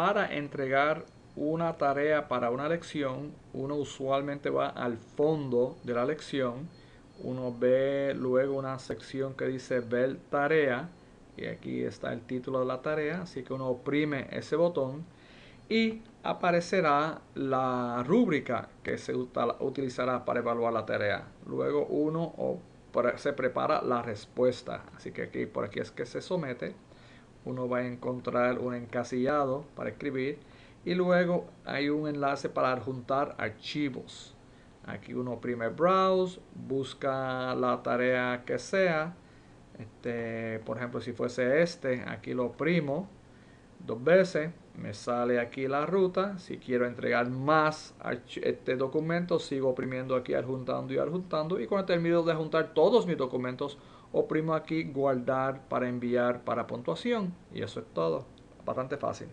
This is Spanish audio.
para entregar una tarea para una lección, uno usualmente va al fondo de la lección, uno ve luego una sección que dice ver tarea, y aquí está el título de la tarea, así que uno oprime ese botón y aparecerá la rúbrica que se utilizará para evaluar la tarea. Luego uno se prepara la respuesta, así que aquí por aquí es que se somete uno va a encontrar un encasillado para escribir y luego hay un enlace para adjuntar archivos. Aquí uno oprime Browse, busca la tarea que sea. Este, por ejemplo, si fuese este, aquí lo primo dos veces me sale aquí la ruta. Si quiero entregar más este documento, sigo oprimiendo aquí adjuntando y adjuntando. Y cuando termino de adjuntar todos mis documentos, oprimo aquí guardar para enviar para puntuación. Y eso es todo. Bastante fácil.